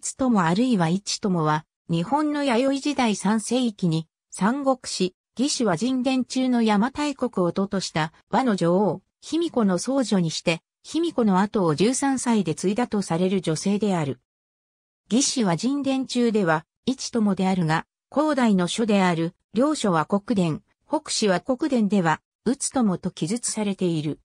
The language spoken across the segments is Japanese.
つともあるいは一ともは、日本の弥生時代三世紀に、三国志、義手は人伝中の山大国をととした和の女王、卑弥呼の僧女にして、卑弥呼の後を13歳で継いだとされる女性である。義手は人伝中では、一ともであるが、後代の書である、両書は国伝、北史は国伝では、うつともと記述されている。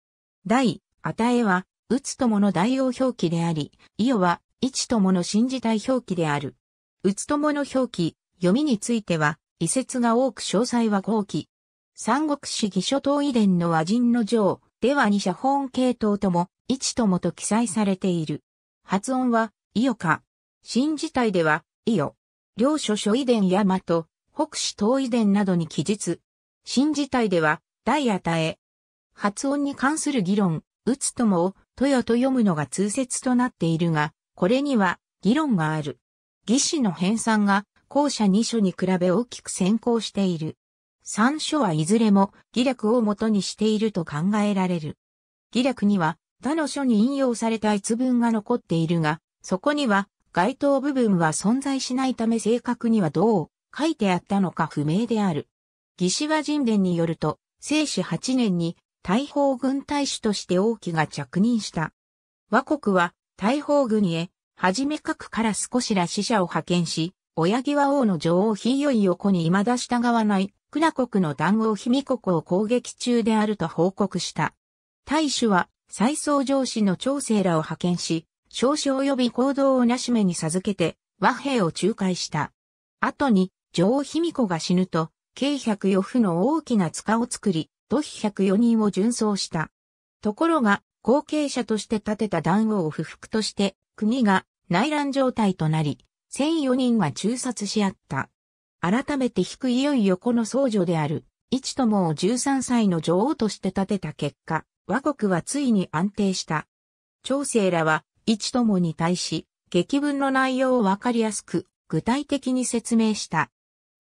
大、与えは、うつともの代用表記であり、伊予は、一友の信じたい表記である。うつ友の表記、読みについては、遺説が多く詳細は後期。三国志義書統遺伝の和人の上、では二者本系統とも、一友と記載されている。発音は、いよか。新字体では、いよ。両書書遺伝大和、北史統遺伝などに記述。新字体では、大与え。発音に関する議論、うつともを、とよと読むのが通説となっているが、これには議論がある。義士の編纂が後者2書に比べ大きく先行している。3書はいずれも義略を元にしていると考えられる。義略には他の書に引用された逸文が残っているが、そこには該当部分は存在しないため正確にはどう書いてあったのか不明である。義士は神殿によると、聖史8年に大砲軍隊主として王旗が着任した。和国は大砲軍へ、はじめ各から少しら死者を派遣し、親際王の女王ひいよい横に未だ従わない、クナ国の団王卑弥国を攻撃中であると報告した。大主は、再総上司の長生らを派遣し、少々及び行動をなしめに授けて、和平を仲介した。後に、女王卑弥呼が死ぬと、計104府の大きな塚を作り、土肥104人を巡走した。ところが、後継者として立てた団王を不服として、国が内乱状態となり、1004人が中殺し合った。改めて低いよいよこの僧女である、一友を13歳の女王として立てた結果、和国はついに安定した。長生らは、一友に対し、劇文の内容をわかりやすく、具体的に説明した。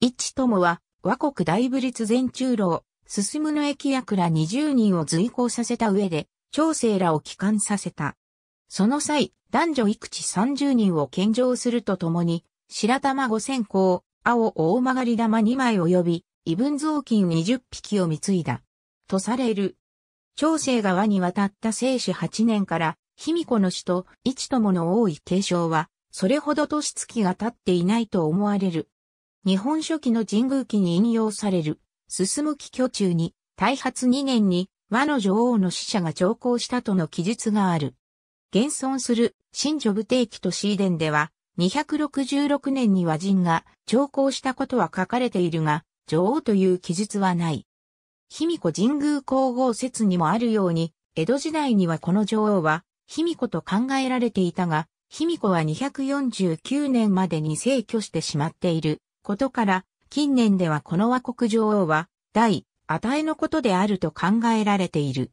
一友は、和国大武立全中老、進むの駅役ら20人を随行させた上で、長生らを帰還させた。その際、男女育地30人を献上するとともに、白玉5000個、青大曲り玉2枚及び、異分雑巾20匹を貢いだ。とされる。長生川に渡った生死8年から、卑弥呼の死と一友の多い継承は、それほど年月が経っていないと思われる。日本書紀の神宮記に引用される、進む気居中に、大発2年に、和の女王の使者が上皇したとの記述がある。現存する新女武帝期とシーデンでは、266年に和人が上皇したことは書かれているが、女王という記述はない。卑弥呼神宮皇后説にもあるように、江戸時代にはこの女王は卑弥呼と考えられていたが、卑弥呼は249年までに逝去してしまっていることから、近年ではこの和国女王は第えのことであると考えられている。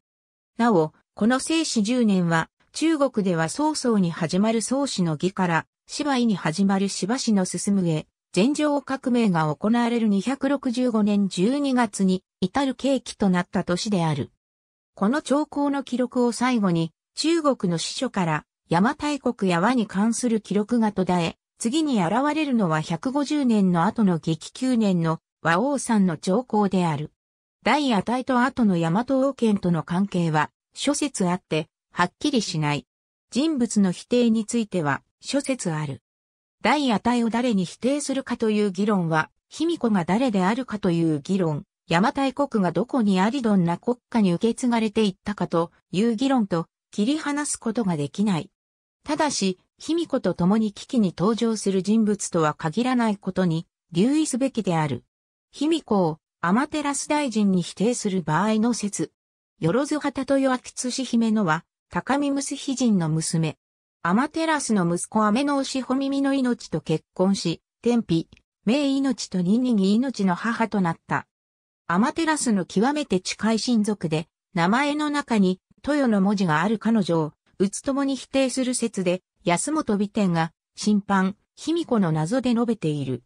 なお、この聖死10年は、中国では曹操に始まる曹氏の義から、芝居に始まる芝氏の進むへ、全上革命が行われる265年12月に至る契機となった年である。この兆候の記録を最後に、中国の司書から、邪馬台国や和に関する記録が途絶え、次に現れるのは150年の後の激9年の和王さんの兆候である。大野隊と後の大和王権との関係は、諸説あって、はっきりしない。人物の否定については、諸説ある。大野隊を誰に否定するかという議論は、卑弥呼が誰であるかという議論、邪馬台国がどこにありどんな国家に受け継がれていったかという議論と切り離すことができない。ただし、卑弥呼と共に危機に登場する人物とは限らないことに留意すべきである。卑弥呼をアマテラス大臣に否定する場合の説。よろずはたとよあきつし姫のは、高見むすひ人の娘。アマテラスの息子アメノオシホミミの命と結婚し、天日、名命とニニギ命の母となった。アマテラスの極めて近い親族で、名前の中に、豊の文字がある彼女を、うつともに否定する説で、安本美天が、審判、卑弥呼の謎で述べている。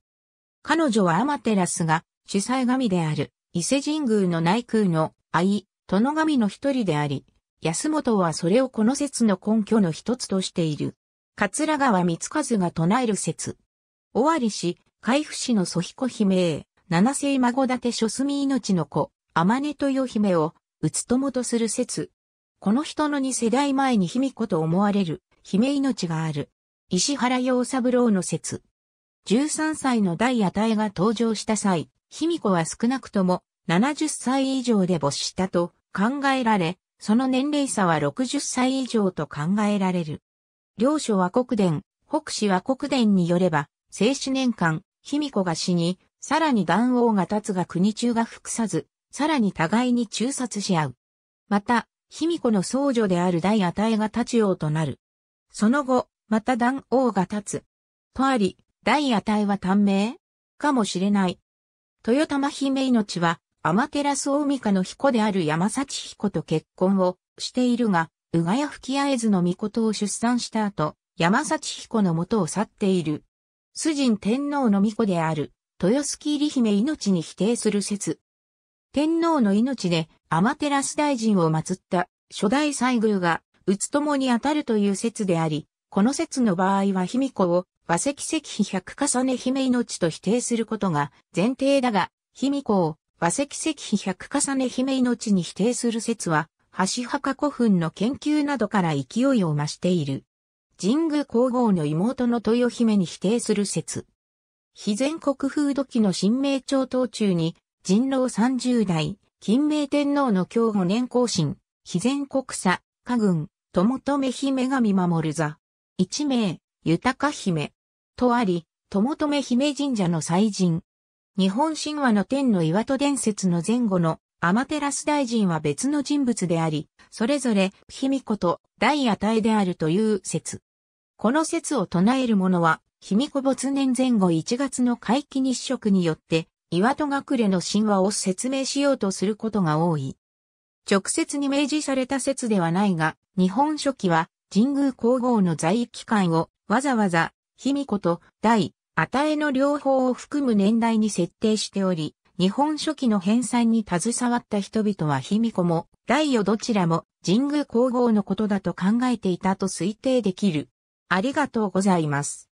彼女はアマテラスが、主催神である伊勢神宮の内宮の愛、殿神の一人であり、安本はそれをこの説の根拠の一つとしている。桂川光和が唱える説。尾張し、海府氏の祖彦姫、七世孫立諸隅命の子、天音豊姫を、うつともとする説。この人の二世代前に卑弥呼と思われる、姫命がある。石原洋三郎の説。13歳の大与えが登場した際、卑弥呼は少なくとも70歳以上で没したと考えられ、その年齢差は60歳以上と考えられる。両書は国伝、北史は国伝によれば、生死年間、卑弥呼が死に、さらに断王が立つが国中が服さず、さらに互いに中殺し合う。また、卑弥呼の僧侶である大与が立ちうとなる。その後、また断王が立つ。とあり、大与は短命かもしれない豊玉姫命は、天照大家の彦である山幸彦と結婚をしているが、うがや吹き合えずの御事を出産した後、山幸彦の元を去っている。主人天皇の御子である、豊月入姫命に否定する説。天皇の命で天照大臣を祀った初代西宮が、うつともに当たるという説であり、この説の場合は卑弥呼を和石石碑百重ね姫命と否定することが前提だが、卑弥呼を和石石碑百重ね姫命に否定する説は、橋墓古墳の研究などから勢いを増している。神宮皇后の妹の豊姫に否定する説。非全国風土記の新名朝頭中に、人狼三十代、金明天皇の今日5年更新、非全国差、家軍、友留姫が見守る座。一名、豊姫。とあり、友留姫神社の祭神。日本神話の天の岩戸伝説の前後の天照大臣は別の人物であり、それぞれ卑弥呼と大野体であるという説。この説を唱える者は、卑弥呼没年前後1月の皆既日食によって、岩戸隠れの神話を説明しようとすることが多い。直接に明示された説ではないが、日本書紀は神宮皇后の在位期間をわざわざ卑弥呼と大、与えの両方を含む年代に設定しており、日本初期の編纂に携わった人々は卑弥呼も、大をどちらも神宮皇后のことだと考えていたと推定できる。ありがとうございます。